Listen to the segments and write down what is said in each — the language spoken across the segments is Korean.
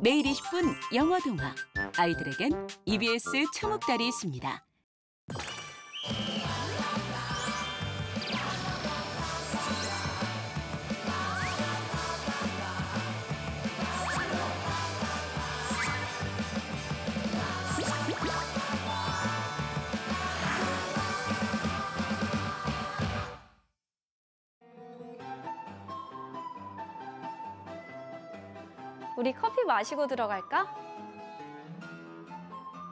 매일 20분 영어 동화. 아이들에겐 EBS 초목달이 있습니다. 우리 커피 마시고 들어갈까?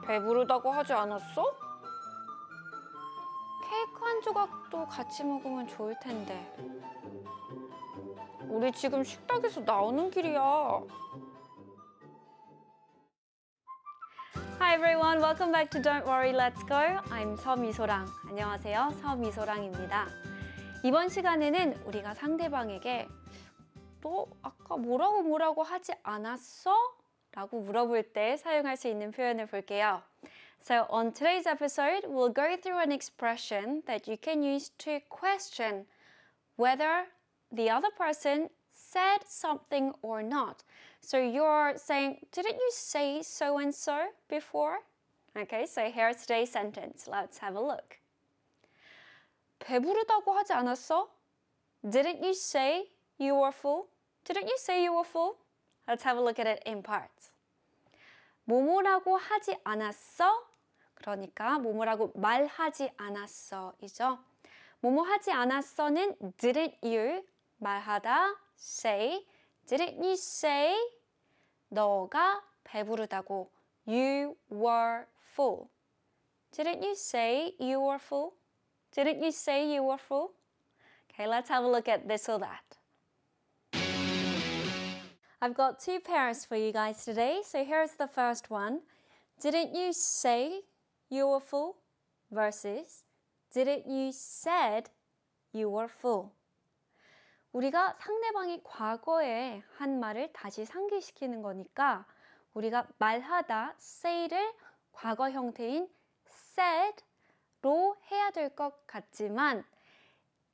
배부르다고 하지 않았어? 케이크 한 조각도 같이 먹으면 좋을 텐데. 우리 지금 식탁에서 나오는 길이야. Hi everyone, welcome back to Don't Worry, Let's Go. I'm 서미소랑. 안녕하세요, 서미소랑입니다. 이번 시간에는 우리가 상대방에게 너 아까 뭐라고 뭐라고 하지 않았어? 라고 물어볼 때 사용할 수 있는 표현을 볼게요. So on today's episode, we'll go through an expression that you can use to question whether the other person said something or not. So you're saying, didn't you say so and so before? Okay, so here's today's sentence. Let's have a look. 배부르다고 하지 않았어? Didn't you say you were full? Didn't you say you were full? Let's have a look at it in parts. 뭐뭐라고 하지 않았어? 그러니까 뭐뭐라고 말하지 않았어이죠. 뭐뭐 하지 않았어는 didn't you 말하다 say didn't you say 너가 배부르다고 you were full didn't you say you were full didn't you say you were full okay let's have a look at this or that I've got two pairs for you guys today. So here's the first one. Didn't you say you were full? versus Didn't you said you were full? 우리가 상대방이 과거에 한 말을 다시 상기시키는 거니까 우리가 말하다 say를 과거 형태인 said로 해야 될 것 같지만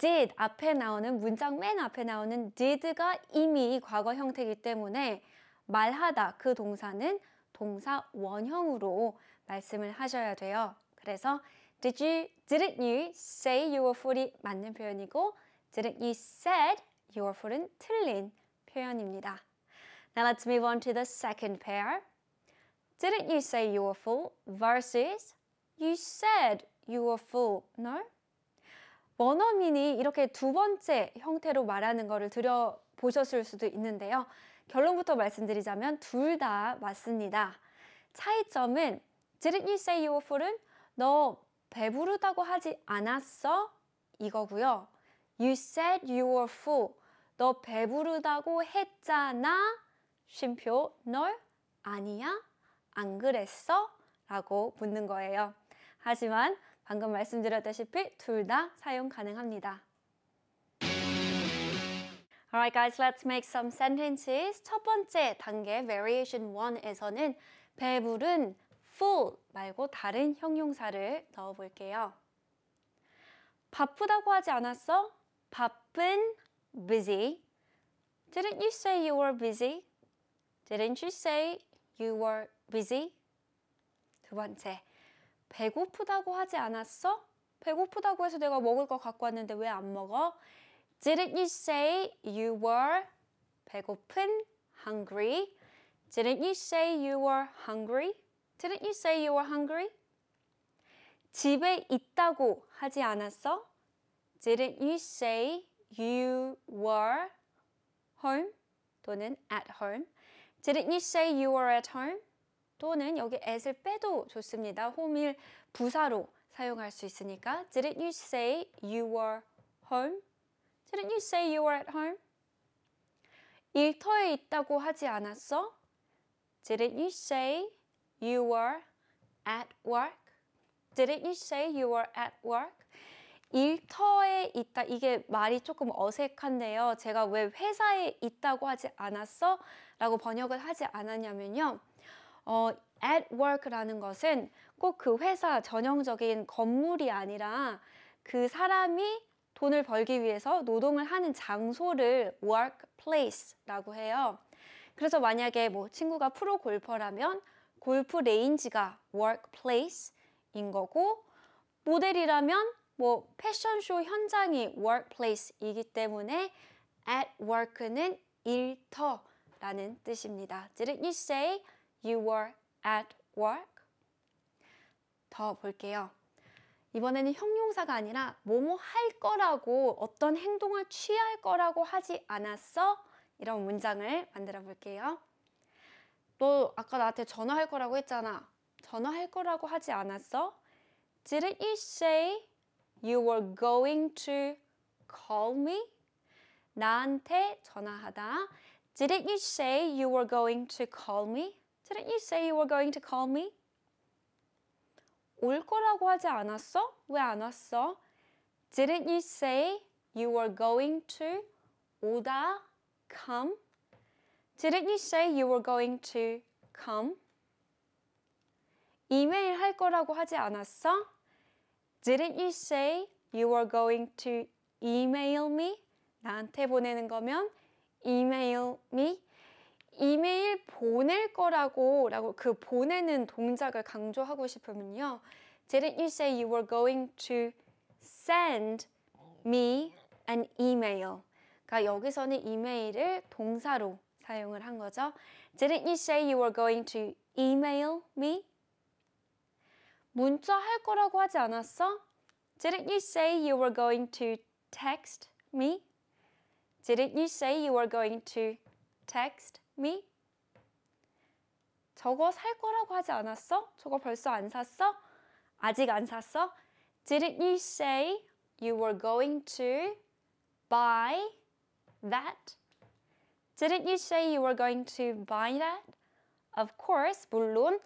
did 앞에 나오는 문장 맨 앞에 나오는 did가 이미 과거 형태이기 때문에 말하다 그 동사는 동사 원형으로 말씀을 하셔야 돼요. 그래서 did you, didn't you say you were full이 맞는 표현이고 didn't you said you were full은 틀린 표현입니다. Now let's move on to the second pair. Didn't you say you were full versus you said you were full. No? 원어민이 이렇게 두 번째 형태로 말하는 것을 들여보셨을 수도 있는데요. 결론부터 말씀드리자면 둘 다 맞습니다. 차이점은 you say you Didn't were f u l l 은너 배부르다고 하지 않았어? 이거고요. You said you were full. 너 배부르다고 했잖아. 쉼표 널 아니야? 안 그랬어? 라고 묻는 거예요. 하지만 방금 말씀드렸다시피 둘 다 사용 가능합니다. Alright guys, let's make some sentences. 첫 번째 단계 variation 1에서는 배부른 full 말고 다른 형용사를 넣어 볼게요. 바쁘다고 하지 않았어? 바쁜 busy. Didn't you say you were busy? Didn't you say you were busy? 두 번째, 배고프다고 하지 않았어? 배고프다고 해서 내가 먹을 거 갖고 왔는데 왜 안 먹어? Didn't you say you were 배고픈 hungry? Didn't you say you were hungry? Didn't you say you were hungry? 집에 있다고 하지 않았어? Didn't you say you were home 또는 at home? Didn't you say you were at home? 또는 여기 at을 빼도 좋습니다. home일 부사로 사용할 수 있으니까 Didn't you say you were home? Didn't you say you were at home? 일터에 있다고 하지 않았어? Didn't you say you were at work? Didn't you say you were at work? 일터에 있다. 이게 말이 조금 어색한데요. 제가 왜 회사에 있다고 하지 않았어? 라고 번역을 하지 않았냐면요. 어, at work라는 것은 꼭 그 회사 전형적인 건물이 아니라 그 사람이 돈을 벌기 위해서 노동을 하는 장소를 workplace라고 해요. 그래서 만약에 뭐 친구가 프로 골퍼라면 골프 레인지가 workplace인 거고 모델이라면 뭐 패션쇼 현장이 workplace이기 때문에 at work는 일터라는 뜻입니다. Didn't you say You were at work. 더 볼게요. 이번에는 형용사가 아니라 뭐뭐 할 거라고 어떤 행동을 취할 거라고 하지 않았어? 이런 문장을 만들어 볼게요. 너 아까 나한테 전화할 거라고 했잖아. 전화할 거라고 하지 않았어? Didn't you say you were going to call me? 나한테 전화하다. Didn't you say you were going to call me? Didn't you say you were going to call me? 올 거라고 하지 않았어? 왜 안 왔어? Didn't you say you were going to 오다 come? Didn't you say you were going to come? 이메일 할 거라고 하지 않았어? Didn't you say you were going to email me? 나한테 보내는 거면 email me 이메일 보낼 거라고 라고 그 보내는 동작을 강조하고 싶으면요. Didn't you say you were going to send me an email? 그러니까 여기서는 이메일을 동사로 사용을 한 거죠. Didn't you say you were going to email me? 문자 할 거라고 하지 않았어? Didn't you say you were going to text me? Didn't you say you were going to text me? 저거 살 거라고 하지 않았어? 저거 벌써 안 샀어? 아직 안 샀어? Didn't you say you were going to buy that? Didn't you say you were going to buy that? Of course, 물론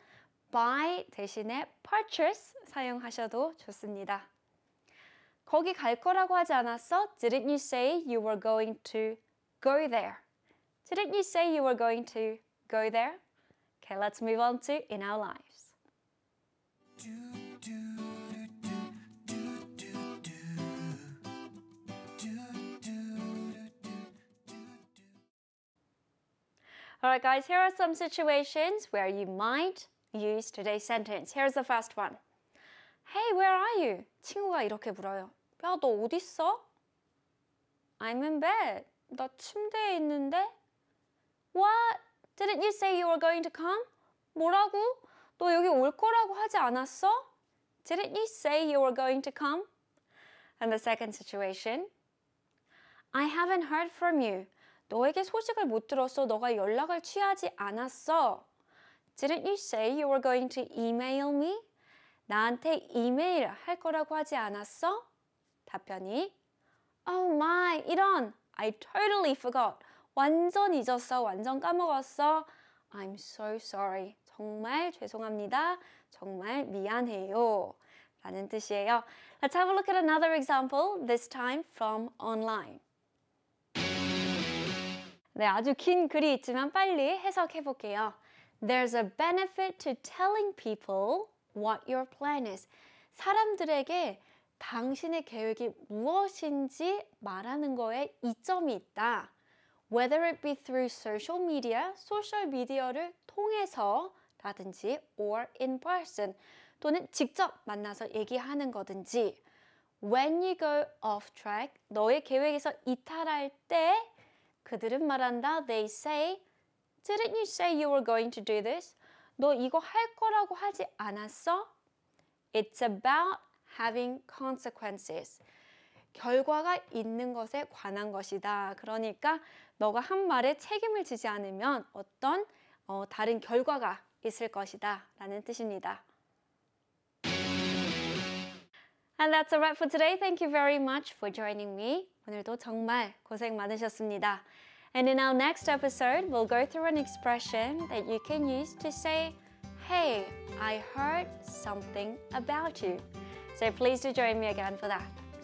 buy 대신에 purchase 사용하셔도 좋습니다. 거기 갈 거라고 하지 않았어? Didn't you say you were going to go there? So didn't you say you were going to go there? Okay, let's move on to in our lives. Alright guys, here are some situations where you might use today's sentence. Here's the first one. Hey, where are you? 친구가 이렇게 물어요. 야, 너 어디 있어? I'm in bed. 나 침대에 있는데? What? Didn't you say you were going to come? 뭐라고? 너 여기 올 거라고 하지 않았어? Didn't you say you were going to come? And the second situation. I haven't heard from you. 너에게 소식을 못 들었어. 너가 연락을 취하지 않았어. Didn't you say you were going to email me? 나한테 이메일 할 거라고 하지 않았어? 답변이 Oh my, 이런! I totally forgot. 완전 잊었어. 완전 까먹었어. I'm so sorry. 정말 죄송합니다. 정말 미안해요. 라는 뜻이에요. Let's have a look at another example, this time from online. 네, 아주 긴 글이 있지만 빨리 해석해 볼게요. There's a benefit to telling people what your plan is. 사람들에게 당신의 계획이 무엇인지 말하는 거에 이점이 있다. whether it be through social media, social m e d i a 를 통해서 라든지 or in person 또는 직접 만나서 얘기하는 거든지 when you go off track 너의 계획에서 이탈할 때 그들은 말한다 they say didn't you say you were going to do this? 너 이거 할 거라고 하지 않았어? It's about having consequences. 결과가 있는 것에 관한 것이다. 그러니까 너가 한 말에 책임을 지지 않으면 어떤 어, 다른 결과가 있을 것이다 라는 뜻입니다. And that's a wrap for today. Thank you very much for joining me. 오늘도 정말 고생 많으셨습니다. And in our next episode, we'll go through an expression that you can use to say, Hey, I heard something about you. So please do join me again for that.